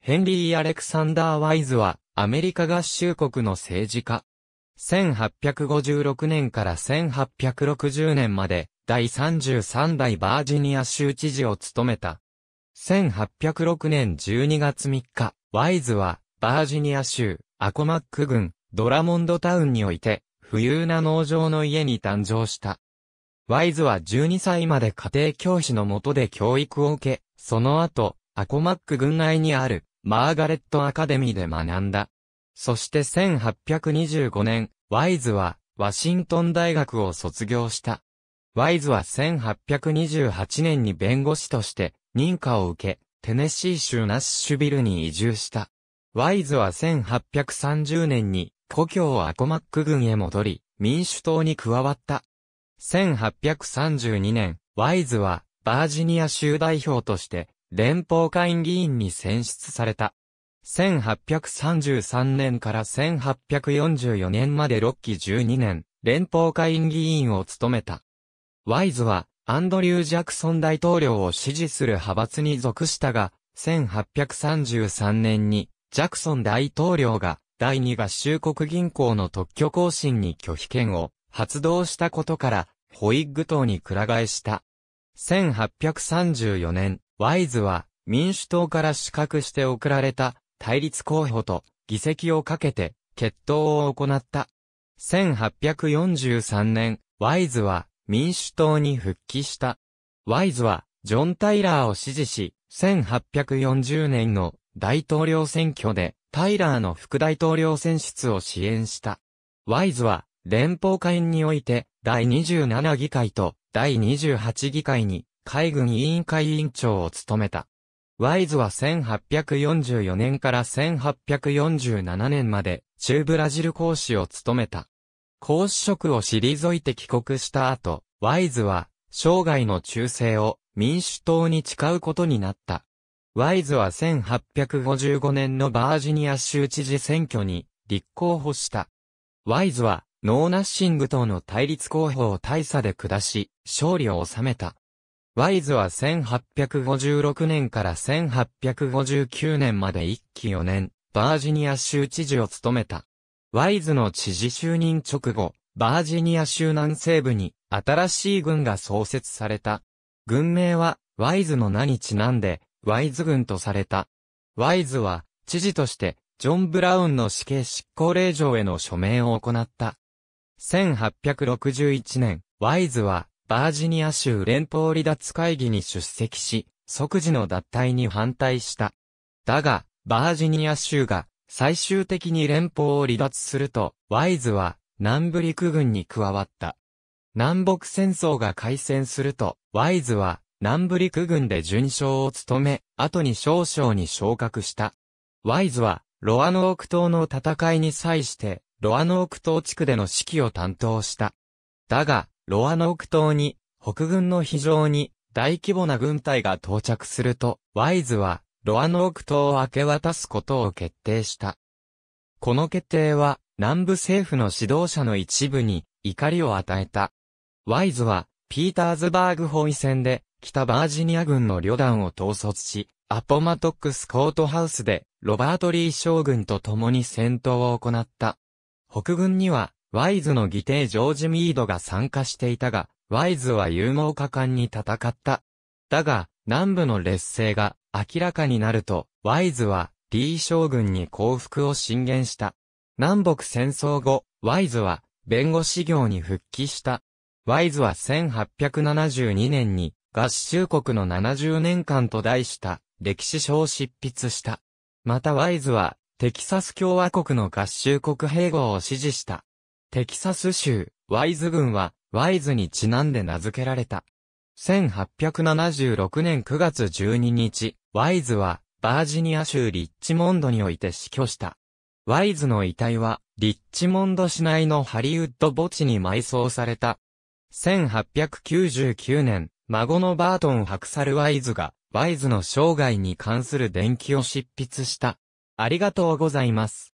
ヘンリー・アレクサンダー・ワイズは、アメリカ合衆国の政治家。1856年から1860年まで、第33代バージニア州知事を務めた。1806年12月3日、ワイズは、バージニア州、アコマック郡、ドラモンドタウンにおいて、富裕な農場の家に誕生した。ワイズは12歳まで家庭教師のもとで教育を受け、その後、アコマック郡内にあるマーガレットアカデミーで学んだ。そして1825年、ワイズは、ワシントン大学を卒業した。ワイズは1828年に弁護士として認可を受け、テネシー州ナッシュビルに移住した。ワイズは1830年に故郷アコマック郡へ戻り、民主党に加わった。1832年、ワイズはバージニア州代表として連邦会議員に選出された。1833年から1844年まで6期12年、連邦会議員を務めた。ワイズは、アンドリュー・ジャクソン大統領を支持する派閥に属したが、1833年に、ジャクソン大統領が、第二合衆国銀行の特許更新に拒否権を発動したことから、ホイッグ党に倶替えした。1834年、ワイズは民主党から資格して送られた対立候補と議席をかけて決闘を行った。1843年、ワイズは民主党に復帰した。ワイズはジョン・タイラーを支持し、1840年の大統領選挙でタイラーの副大統領選出を支援した。ワイズは連邦会員において第27議会と第28議会に海軍委員会委員長を務めた。ワイズは1844年から1847年まで中ブラジル公使を務めた。公使職を退いて帰国した後、ワイズは生涯の忠誠を民主党に誓うことになった。ワイズは1855年のバージニア州知事選挙に立候補した。ワイズはノーナッシング党の対立候補を大差で下し、勝利を収めた。ワイズは1856年から1859年まで一期4年、バージニア州知事を務めた。ワイズの知事就任直後、バージニア州南西部に新しい軍が創設された。軍名はワイズの名にちなんで、ワイズ軍とされた。ワイズは知事としてジョン・ブラウンの死刑執行令状への署名を行った。1861年、ワイズはバージニア州連邦離脱会議に出席し、即時の脱退に反対した。だが、バージニア州が最終的に連邦を離脱すると、ワイズは南部陸軍に加わった。南北戦争が開戦すると、ワイズは南部陸軍で準将を務め、後に少将に昇格した。ワイズは、ロアノーク島の戦いに際して、ロアノーク島地区での指揮を担当した。だが、ロアノーク島に、北軍の非常に大規模な軍隊が到着すると、ワイズは、ロアノーク島を明け渡すことを決定した。この決定は、南部政府の指導者の一部に、怒りを与えた。ワイズは、ピーターズバーグ包囲戦で、北バージニア軍の旅団を統率し、アポマトックスコートハウスで、ロバート・リー将軍と共に戦闘を行った。北軍には、ワイズの義弟ジョージ・ミードが参加していたが、ワイズは勇猛果敢に戦った。だが、南部の劣勢が明らかになると、ワイズは、リー将軍に降伏を進言した。南北戦争後、ワイズは、弁護士業に復帰した。ワイズは1872年に、合衆国の70年間と題した歴史書を執筆した。またワイズは、テキサス共和国の合衆国併合を支持した。テキサス州、ワイズ郡は、ワイズにちなんで名付けられた。1876年9月12日、ワイズは、バージニア州リッチモンドにおいて死去した。ワイズの遺体は、リッチモンド市内のハリウッド墓地に埋葬された。1899年、孫のバートンハクサル・ワイズが、ワイズの生涯に関する伝記を執筆した。ありがとうございます。